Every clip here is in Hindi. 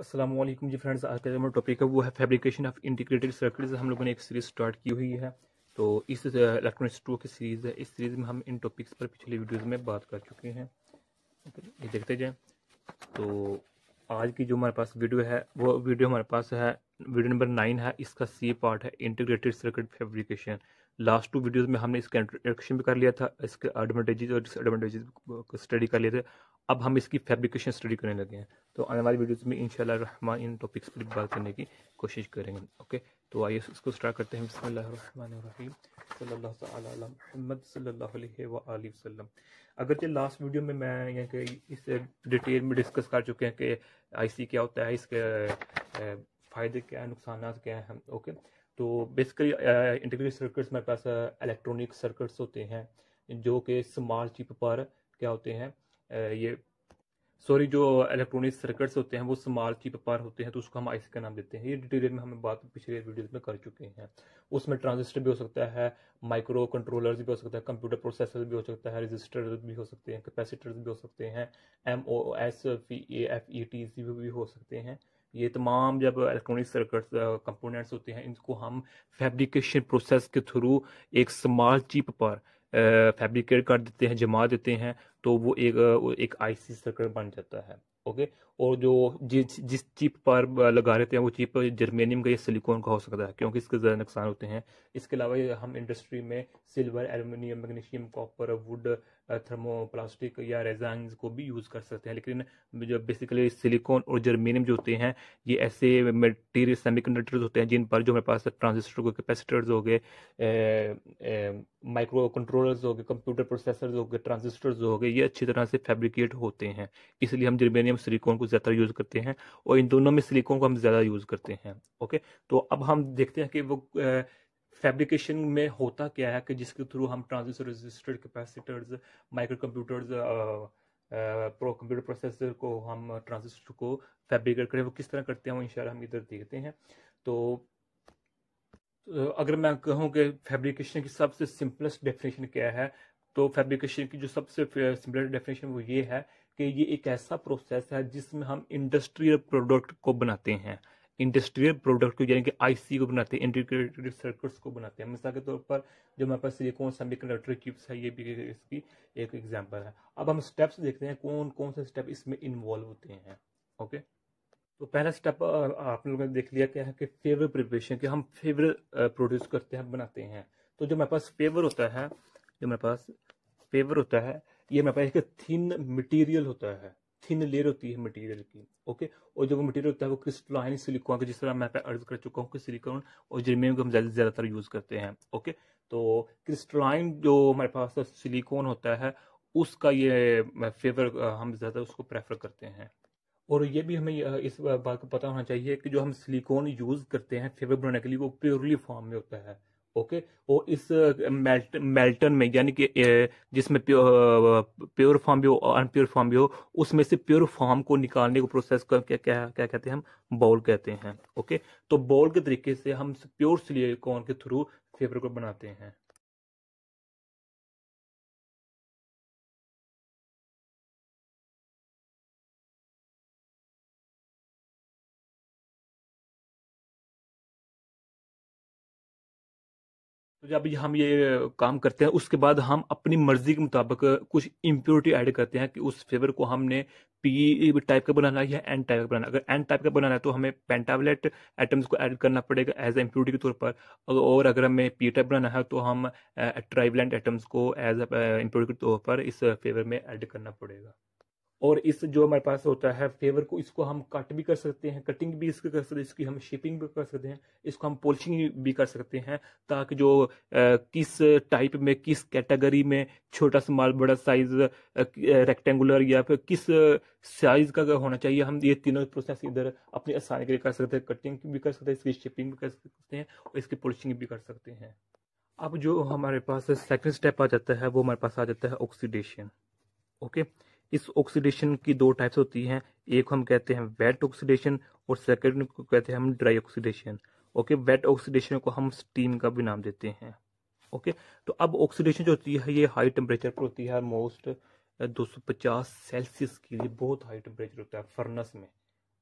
असलम जी फ्रेंड्स आज का जो टॉपिक है वो है फैब्रिकेशन ऑफ इंटीग्रेटेड सर्किट्स हम लोगों ने एक सीरीज़ स्टार्ट की हुई है तो इस इलेक्ट्रॉनिक टू की सीरीज़ है इस सीरीज़ में हम इन टॉपिक्स पर पिछले वीडियोस में बात कर चुके हैं ये देखते जाएं तो आज की जो हमारे पास वीडियो है वो वीडियो हमारे पास है वीडियो नंबर नाइन है इसका सी पार्ट है integrated circuit fabrication last two videos में हमने इसका इंट्रोडक्शन भी कर लिया था इसके एडवांटेजेस और डिसएडवांटेजेस स्टडी कर लिए थे अब हम इसकी फैब्रिकेशन स्टडी करने लगे हैं तो आने वाली वीडियोज़ में इन इन टॉपिक्स पर बात करने की कोशिश करेंगे ओके तो आइए इसको स्टार्ट करते हैं बसमीम्मद महमद अगर अगरचे लास्ट वीडियो में मैं यहाँ के इस डिटेल में डिस्कस कर चुके हैं कि आईसी क्या होता है इसके फ़ायदे क्या हैं नुकसान क्या हैं ओके तो बेसिकली इंटीग्रेटेड सर्किट्स मेरे पास इलेक्ट्रॉनिक सर्किट्स होते हैं जो कि स्मार्ट चिप पर क्या होते हैं ये सॉरी जो इलेक्ट्रॉनिक सर्किट्स होते हैं वो स्मॉल चिप पर होते हैं तो उसको हम आईसी का नाम देते हैं ये डिटेल में हमें बात पिछले वीडियोस में कर चुके हैं उसमें ट्रांजिस्टर भी हो सकता है माइक्रो कंट्रोलर्स भी हो सकता है कंप्यूटर प्रोसेसर भी हो सकता है रजिस्टर भी हो सकते हैं कैपेसिटर्स भी हो सकते हैं M O S F A F E T भी हो सकते हैं ये तमाम जब इलेक्ट्रॉनिक सर्किट्स कंपोनेंट्स होते हैं इनको हम फैब्रिकेशन प्रोसेस के थ्रू एक स्मॉल चिप पर फैब्रिकेट कर देते हैं जमा देते हैं तो वो एक एक आईसी सर्कल बन जाता है ओके और जो जिस जिस चिप पर लगा रहते हैं वो चिप जर्मेनियम का या सिलिकॉन का हो सकता है क्योंकि इसके ज़्यादा नुकसान होते हैं इसके अलावा हम इंडस्ट्री में silver aluminium magnesium copper wood thermoplastic या रेजाइन को भी यूज़ कर सकते हैं लेकिन जो बेसिकली सिलिकॉन और जर्मेनियम जो होते हैं ये ऐसे मटीरियल सेमी होते हैं जिन पर जो हमारे पास ट्रांजिस्टर हो गए कैपेसिटर्स हो गए माइक्रो कंट्रोलर्स हो गए कंप्यूटर प्रोसेसर्स हो गए ट्रांजिस्टर्स हो गए ये अच्छी तरह से फैब्रिकेट होते हैं इसलिए हम जर्मेनियम सिलिकॉन को ज़्यादा यूज़ करते हैं और इन दोनों में सिलिकॉन को हम ज़्यादा यूज़ करते हैं ओके तो अब हम देखते हैं कि वो फैब्रिकेशन में होता क्या है कि जिसके थ्रू हम transistor registered capacitors microcomputers pro computer processor को हम ट्रांजिस्टर को फैब्रिकेट करें वो किस तरह करते हैं वो इंशाल्लाह हम इधर देखते हैं तो अगर मैं कहूँ कि फैब्रिकेशन की सबसे सिंपलेस्ट डेफिनेशन क्या है तो फैब्रिकेशन की जो सबसे सिंपलेस्ट डेफिनेशन वो ये है कि ये एक ऐसा प्रोसेस है जिसमें हम इंडस्ट्रियल प्रोडक्ट को बनाते हैं इंडस्ट्रियल प्रोडक्ट को यानी कि आईसी को बनाते हैं इंटीग्रेटेड सर्किट्स को बनाते हैं मिसाल के तौर पर जो हमारे पास ये कौन सेमी कंडक्टर चिप्स है ये भी इसकी एक एग्जाम्पल है अब हम स्टेप्स देखते हैं कौन कौन से स्टेप इसमें इन्वॉल्व होते हैं ओके okay? तो पहला स्टेप आप लोगों ने देख लिया क्या है कि फेवर प्रिपरेशन कि हम फेवर प्रोड्यूस करते हैं बनाते हैं तो जो मेरे पास फेवर होता है जो मेरे पास फेवर होता है ये मेरे पास एक थिन मटेरियल होता है थिन लेयर होती है मटेरियल की ओके और जो वो मटेरियल होता है वो क्रिस्टलाइन सिलिकॉन का जिस तरह मैं अर्ज कर चुका हूँ कि सिलिकॉन और जर्मेनियम को हम ज़्यादातर यूज़ करते हैं ओके तो क्रिस्टलाइन जो हमारे पास सिलिकॉन होता है उसका ये फेवर हम ज़्यादा उसको प्रेफर करते हैं और ये भी हमें इस बात को पता होना चाहिए कि जो हम सिलिकॉन यूज़ करते हैं फेवर बनाने के लिए वो प्योरली फॉर्म में होता है ओके और इस मेल्ट मेल्टन में यानी कि जिसमें प्योर फॉर्म भी हो अनप्योर फॉर्म भी हो उसमें से प्योर फॉर्म को निकालने को प्रोसेस को क्या क्या क्या कहते हैं हम बॉल कहते हैं ओके तो बॉल के तरीके से हम प्योर सिलिकॉन के थ्रू फेवर को बनाते हैं तो जब हम ये काम करते हैं उसके बाद हम अपनी मर्जी के मुताबिक कुछ इम्प्योरिटी ऐड करते हैं कि उस फ्लेवर को हमने पी टाइप का बनाना है या एन टाइप का बनाना अगर एन टाइप का बनाना है तो हमें पेंटावलेट एटम्स को ऐड करना पड़ेगा एज ए इम्प्योरिटी के तौर पर और अगर हमें पी टाइप बनाना है तो हम ट्राइवलेंट एटम्स को एज ए इम्प्योरिटी के तौर पर इस फ्लेवर में ऐड करना पड़ेगा और इस जो हमारे पास होता है फेवर को इसको हम कट भी कर सकते हैं कटिंग भी इसको कर सकते हैं इसकी हम शेपिंग भी कर सकते हैं इसको हम पोलिशिंग भी कर सकते हैं ताकि जो आ, किस टाइप में किस कैटेगरी में छोटा स्मॉल बड़ा साइज रेक्टेंगुलर या फिर किस साइज का होना चाहिए हम ये तीनों प्रोसेस इधर अपनी आसानी के लिए कर सकते हैं कटिंग भी कर सकते हैं इसकी शेपिंग भी कर सकते हैं और इसकी पोलिशिंग भी कर सकते हैं अब जो हमारे पास सेकेंड स्टेप आ जाता है वो हमारे पास आ जाता है ऑक्सीडेशन ओके okay? इस ऑक्सीडेशन की दो टाइप्स होती हैं एक हम कहते हैं वेट ऑक्सीडेशन और सेकेंड को कहते हैं हम dry oxidation okay wet oxidation को हम स्टीम का भी नाम देते हैं ओके तो अब ऑक्सीडेशन जो होती है ये हाई टेम्परेचर पर होती है मोस्ट 250 सेल्सियस के लिए बहुत हाई टेम्परेचर होता है फर्नस में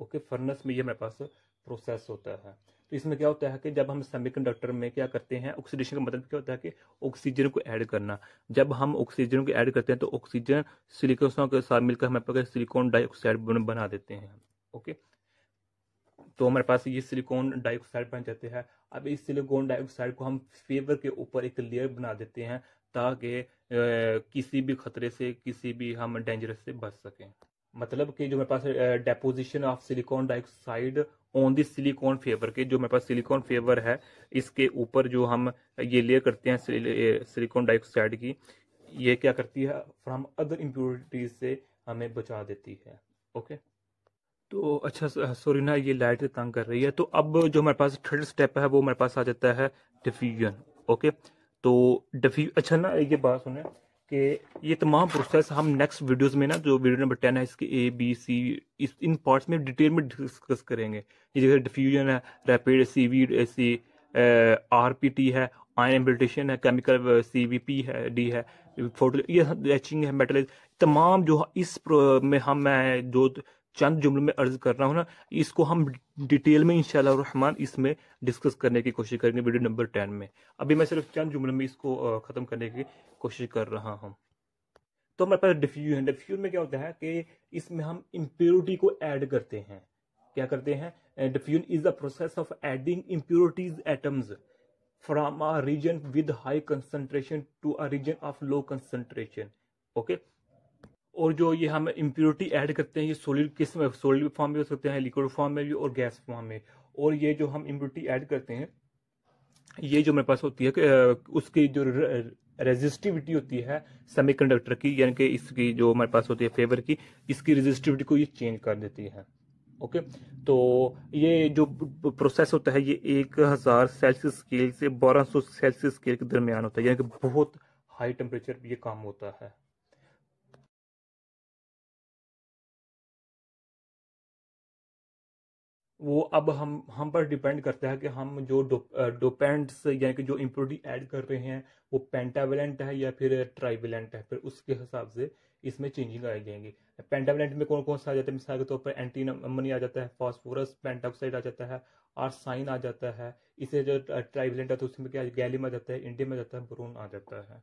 ओके फर्नस में ये हमारे पास प्रोसेस होता है तो इसमें क्या होता है कि जब हम सेमीकंडक्टर में क्या करते हैं ऑक्सीडेशन का मतलब क्या होता है कि ऑक्सीजन को ऐड करना जब हम ऑक्सीजन को ऐड करते हैं तो ऑक्सीजन सिलिकोसों के साथ मिलकर हमारे पास सिलिकॉन डाइऑक्साइड बना देते हैं ओके तो हमारे पास ये सिलिकॉन डाइऑक्साइड बन जाते हैं अब इस सिलिकॉन डाइऑक्साइड को हम फेवर के ऊपर एक लेयर बना देते हैं ताकि किसी भी खतरे से किसी भी हम डेंजरस से बच सकें मतलब कि जो हमारे पास deposition of silicon dioxide on the silicon wafer के जो मेरे पास सिलिकॉन फेवर है इसके ऊपर जो हम ये लेयर करते हैं सिलिकॉन डाइऑक्साइड की ये क्या करती है फ्रॉम अदर इम्प्योरिटीज से हमें बचा देती है ओके तो अच्छा ना ये लाइट तंग कर रही है तो अब जो हमारे पास थर्ड स्टेप है वो हमारे पास आ जाता है डिफ्यूजन ओके तो डिफ्यू अच्छा ना ये बात सुने कि ये तमाम प्रोसेस हम नेक्स्ट वीडियोस में ना जो वीडियो नंबर टेन है इसके ए बी सी इस इन पार्ट्स में डिटेल में डिस्कस करेंगे ये जैसे डिफ्यूजन है rapid C V C R P T है आयन एम्बिल्टेशन है केमिकल सी वी पी है डी है फोटो ये एचिंग है मेटल तमाम जो इस में हम जो चंद जुमलों में अर्ज कर रहा हूँ ना इसको हम डिटेल में इंशाल्लाह रहमान इसमें डिस्कस करने की कोशिश करेंगे वीडियो नंबर टेन में अभी मैं सिर्फ चंद जुमलों में इसको ख़त्म करने की कोशिश कर रहा हूँ तो हमारे पास डिफ्यूज है डिफ्यूज में क्या होता है कि इसमें हम इम्प्योरिटी को ऐड करते हैं क्या करते हैं diffuse is the process of adding impurities atoms from a region with high concentration to a region of low concentration okay और जो ये हम इम्प्योरिटी ऐड करते हैं ये सोलिड किस सोलिड फॉर्म में हो सकते हैं लिक्विड फॉर्म में भी और गैस फॉर्म में और ये जो हम इम्प्योरिटी ऐड करते हैं ये जो मेरे पास होती है उसकी जो रेजिस्टिविटी होती है सेमीकंडक्टर की यानी कि इसकी जो हमारे पास होती है फेवर की इसकी रेजिस्टिविटी को ये चेंज कर देती है ओके तो ये जो प्रोसेस होता है ये एक हज़ार सेल्सियस स्केल से बारह सौ सेल्सियस स्केल के दरमियान होता है यानी कि बहुत हाई टेम्परेचर ये काम होता है वो अब हम हम पर डिपेंड करता है कि हम जो डोपेंट्स यानी कि जो इम्प्योरिटी ऐड कर रहे हैं वो पेंटावेलेंट है या फिर ट्राइवेलेंट है फिर उसके हिसाब से इसमें चेंजिंग आई जाएंगी पेंटावेलेंट में कौन कौन सा आ जाता है मिसाल के तौर पर एंटी मनी आ जाता है फॉस्फोरस पेंटाक्साइड आ जाता है और साइन आ जाता है इसे जो ट्राइवेलेंट है तो उसमें क्या गैलियम आ जाता है इंडियम आ जाता है ब्रोन आ जाता है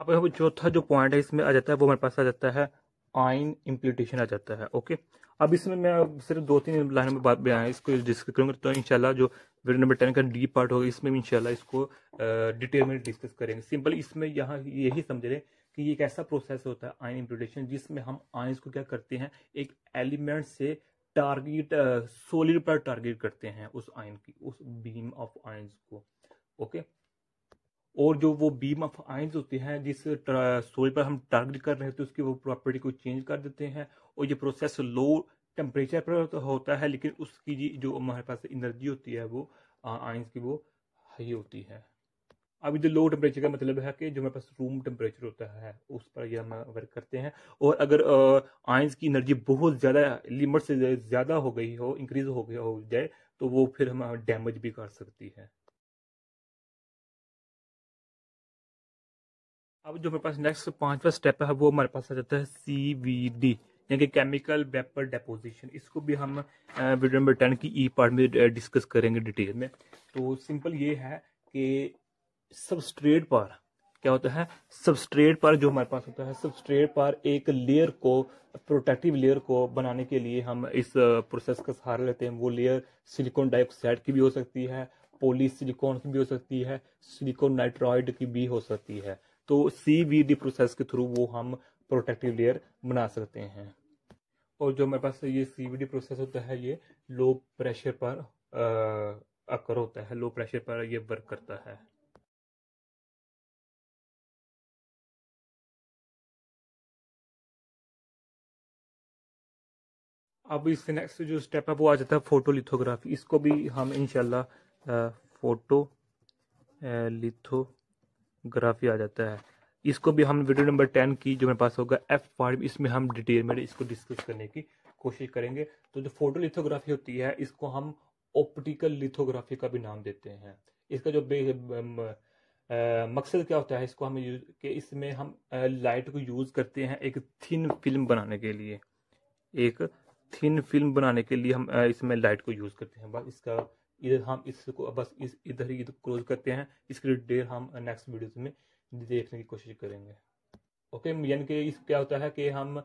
अब चौथा जो पॉइंट है इसमें आ जाता है वो हमारे पास आ जाता है आइन इम्प्लीटेशन आ जाता है ओके अब इसमें मैं सिर्फ दो तीन लाइन में बात बयान इसको डिस्कस करूँगा तो इंशाल्लाह जो वीडियो नंबर टेन का डी पार्ट होगा इसमें भी इंशाल्लाह इसको डिटेल में डिस्कस करेंगे सिंपल इसमें यहाँ यही समझ रहे कि ये एक ऐसा प्रोसेस होता है आइन इम्प्लीटेशन जिसमें हम आइन्स को क्या करते हैं एक एलिमेंट से टारगेट सोलिड पर टारगेट करते हैं उस आइन की उस बीम ऑफ आइन्स को ओके okay? और जो वो बीम ऑफ आइंस होते हैं जिस सोल पर हम टारगेट कर रहे थे उसकी वो प्रॉपर्टी को चेंज कर देते हैं और ये प्रोसेस लो टेम्परेचर पर तो होता है लेकिन उसकी जो हमारे पास एनर्जी होती है वो आइंस की वो हाई होती है अब जो लो टेम्परेचर का मतलब है कि जो हमारे पास रूम टेम्परेचर होता है उस पर यह हम वर्क करते हैं और अगर आइंस की एनर्जी बहुत ज़्यादा लिमिट से ज़्यादा हो गई हो इंक्रीज हो गया हो जाए तो वो फिर हम डैमेज भी कर सकती है अब जो हमारे पास नेक्स्ट पांचवा स्टेप है वो हमारे पास आ जाता है सी वी डी यानी कि केमिकल वेपर डेपोजिशन इसको भी हम वीडियो नंबर टेन की ई e पार्ट में डिस्कस करेंगे डिटेल में तो सिंपल ये है कि सबस्ट्रेट पर क्या होता है सबस्ट्रेट पर जो हमारे पास होता है सबस्ट्रेट पर एक लेयर को प्रोटेक्टिव लेयर को बनाने के लिए हम इस प्रोसेस का सहारा लेते हैं वो लेयर सिलिकॉन डाइऑक्साइड की भी हो सकती है पोली सिलिकॉन की भी हो सकती है सिलिकॉन नाइट्रॉइड की भी हो सकती है तो सी वी डी प्रोसेस के थ्रू वो हम प्रोटेक्टिव लेयर बना सकते हैं और जो हमारे पास ये सी वी डी प्रोसेस होता है ये लो प्रेशर पर अकर होता है लो प्रेशर पर ये वर्क करता है अब इससे नेक्स्ट जो स्टेप है वो आ जाता है फोटोलिथोग्राफी इसको भी हम इनशाला फोटो लिथो ग्राफ ही आ जाता है इसको भी हम वीडियो नंबर टेन की जो मेरे पास होगा एफ फाइव इसमें हम डिटेल में इसको डिस्कस करने की कोशिश करेंगे तो जो फोटो लिथोग्राफी होती है इसको हम ऑप्टिकल लिथोग्राफी का भी नाम देते हैं इसका जो बे, um, uh, मकसद क्या होता है इसको हम यूज कि इसमें हम लाइट uh, को यूज़ करते हैं एक थिन फिल्म बनाने के लिए एक थिन फिल्म बनाने के लिए हम uh, इसमें लाइट को यूज़ करते हैं बस इसका इधर हम इसको बस इस इधर ही क्लोज करते हैं इसकी डिटेल हम नेक्स्ट वीडियोज में देखने की कोशिश करेंगे ओके यानी कि इस क्या होता है कि हम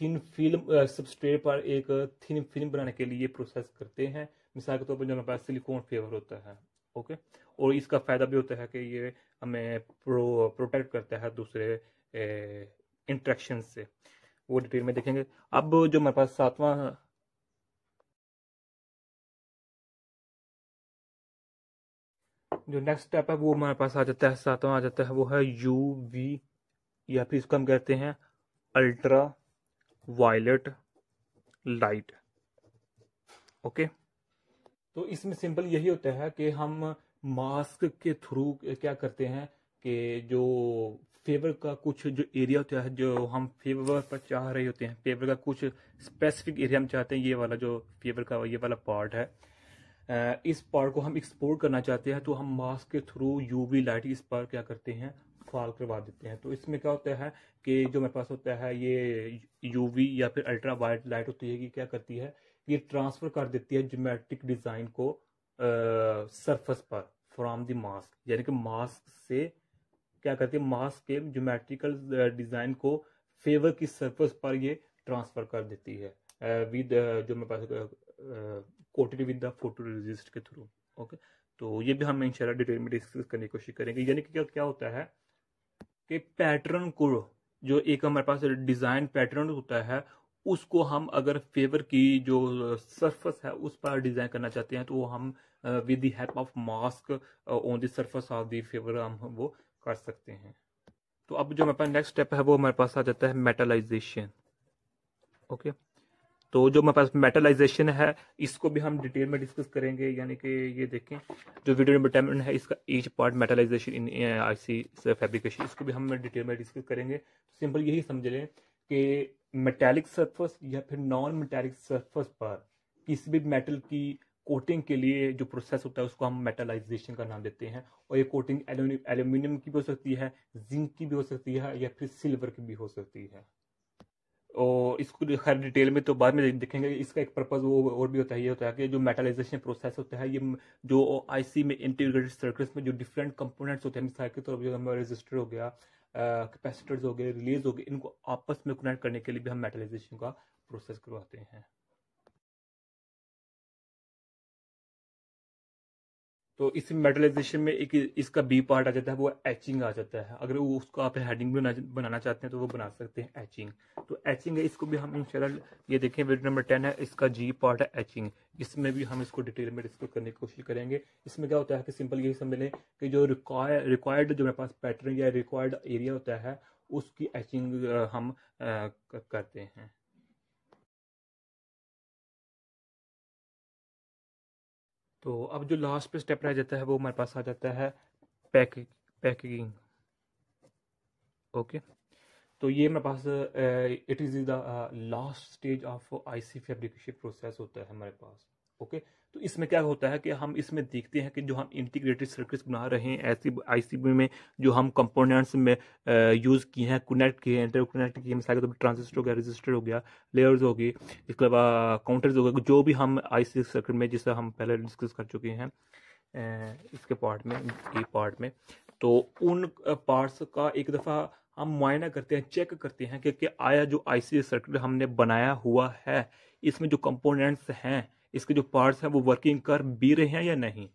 थिन फिल्म सबस्ट्रेट पर एक थिन फिल्म बनाने के लिए प्रोसेस करते हैं मिसाल के तौर पर जो हमारे पास सिलिकॉन फेवर होता है ओके और इसका फ़ायदा भी होता है कि ये हमें प्रो प्रोटेक्ट करता है दूसरे इंट्रैक्शन से वो डिटेल में देखेंगे अब जो हमारे पास सातवां जो नेक्स्ट स्टेप है वो हमारे पास आ जाता है सातवां आ जाता है वो है यू वी या फिर इसको हम कहते हैं अल्ट्रा वायलेट लाइट ओके तो इसमें सिंपल यही होता है कि हम मास्क के थ्रू क्या करते हैं कि जो फेवर का कुछ जो एरिया होता है जो हम फेवर पर चाह रहे होते हैं फेवर का कुछ स्पेसिफिक एरिया हम चाहते हैं ये वाला जो फेवर का ये वाला पार्ट है इस पार्ट को हम एक्सपोर्ट करना चाहते हैं तो हम मास्क के थ्रू यूवी लाइट इस पर क्या करते हैं फॉल करवा देते हैं तो इसमें क्या होता है कि जो मेरे पास होता है ये यूवी या फिर अल्ट्रा वाइट लाइट होती है कि क्या करती है ये ट्रांसफ़र कर देती है जोमेट्रिक डिज़ाइन को सरफस पर फ्रॉम द मास्क यानी कि मास्क से क्या करती है मास्क के जोमेट्रिकल डिज़ाइन को फेवर की सरफस पर ये ट्रांसफ़र कर देती है विद जो मेरे पास coated with the photoresist के थ्रू ओके तो ये भी हम इंशाल्लाह डिटेल में डिस्कस करने की कोशिश करेंगे यानी कि क्या क्या होता है कि पैटर्न को जो एक हमारे पास डिज़ाइन पैटर्न होता है उसको हम अगर फेवर की जो सरफेस है उस पर डिज़ाइन करना चाहते हैं तो वो हम with the help of mask on the surface of the wafer हम वो कर सकते हैं तो अब जो हमारे पास नेक्स्ट स्टेप है वो हमारे पास आ जाता है मेटलाइजेशन ओके okay? तो जो हमारे पास मेटलाइजेशन है इसको भी हम डिटेल में डिस्कस करेंगे यानी कि ये देखें जो वीडियो नंबर टेन है इसका each part metallization in I C fabrication इसको भी हम डिटेल में डिस्कस करेंगे सिंपल तो यही समझ लें कि मेटेलिक सर्फस या फिर नॉन मेटेलिक सर्फस पर किसी भी मेटल की कोटिंग के लिए जो प्रोसेस होता है उसको हम मेटलाइजेशन का नाम देते हैं और ये कोटिंग एल्यूमिनियम की भी हो सकती है जिंक की भी हो सकती है या फिर सिल्वर की भी हो सकती है और इसको तो खैर डिटेल में तो बाद में देखेंगे इसका एक पर्पज़ वो और भी होता है ये होता है कि जो मेटलाइजेशन प्रोसेस होता है ये जो आईसी में इंटीग्रेटेड सर्किट्स में जो डिफरेंट कंपोनेंट्स होते हैं मिसाल के तौर पर जो हमारा रजिस्टर हो गया कैपेसिटर्स हो गए रिलीज हो गए इनको आपस में कनेक्ट करने के लिए भी हम मेटलाइजेशन का प्रोसेस करवाते हैं तो इस मेटलाइजेशन में एक इसका बी पार्ट आ जाता है वो एचिंग आ जाता है अगर वो उसको आप हेडिंग भी बनाना चाहते हैं तो वो बना सकते हैं एचिंग तो एचिंग है इसको भी हम इंशाल्लाह ये देखें वीडियो नंबर टेन है इसका जी पार्ट है एचिंग इसमें भी हम इसको डिटेल में डिस्कस करने की कोशिश करेंगे इसमें क्या होता है कि सिंपल यही समझ लें कि जो रिक्वायर रिक्वायर्ड जो मेरे पास पैटर्न या रिक्वायर्ड एरिया होता है उसकी एचिंग हम करते हैं तो अब जो लास्ट पे स्टेप रह जाता है वो हमारे पास आ जाता है पैक पैकिंग ओके तो ये मेरे पास it is the last stage of IC fabrication process होता है हमारे पास ओके okay? तो इसमें क्या होता है कि हम इसमें देखते हैं कि जो हम इंटीग्रेटेड सर्किट्स बना रहे हैं ऐसी आईसीबी में जो हम कंपोनेंट्स में यूज़ किए हैं कनेक्ट किए हैं इंटर कनेक्ट किए मिसाइल तो ट्रांजिस्टर हो गया रजिस्टर हो गया लेयर्स हो गई इसके अलावा काउंटर्स हो गए जो भी हम आई सर्किट में जिसे हम पहले डिस्कस कर चुके हैं इसके पार्ट में ये पार्ट में तो उन पार्ट्स का एक दफ़ा हम मुआयना करते हैं चेक करते हैं कि, आया जो आई सर्किट हमने बनाया हुआ है इसमें जो कंपोनेंट्स हैं इसके जो पार्ट्स हैं वो वर्किंग कर भी रहे हैं या नहीं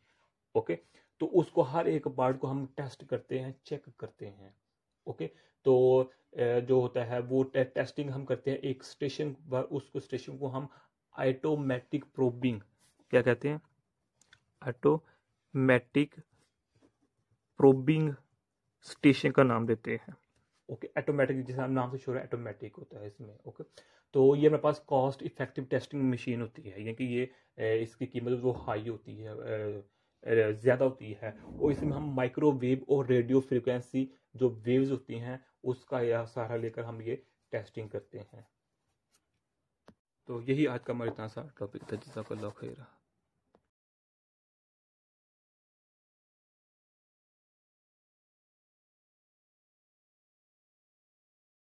ओके तो उसको हर एक पार्ट को हम टेस्ट करते हैं चेक करते हैं ओके तो जो होता है वो टे, टेस्टिंग हम करते हैं एक स्टेशन पर उसको स्टेशन को हम ऑटोमेटिक प्रोबिंग क्या कहते हैं ऑटोमेटिक प्रोबिंग स्टेशन का नाम देते हैं ओके ऑटोमेटिक जैसे नाम से शोर है ऑटोमेटिक होता है इसमें ओके तो ये हमारे पास कॉस्ट इफेक्टिव टेस्टिंग मशीन होती है यानी कि ये इसकी कीमत वो हाई होती है ज़्यादा होती है और इसमें हम माइक्रोवेव और रेडियो फ्रिक्वेंसी जो वेव्स होती हैं उसका यह सहारा लेकर हम ये टेस्टिंग करते हैं तो यही आज का हमारे इतना सारा टॉपिक था जिसका खैरा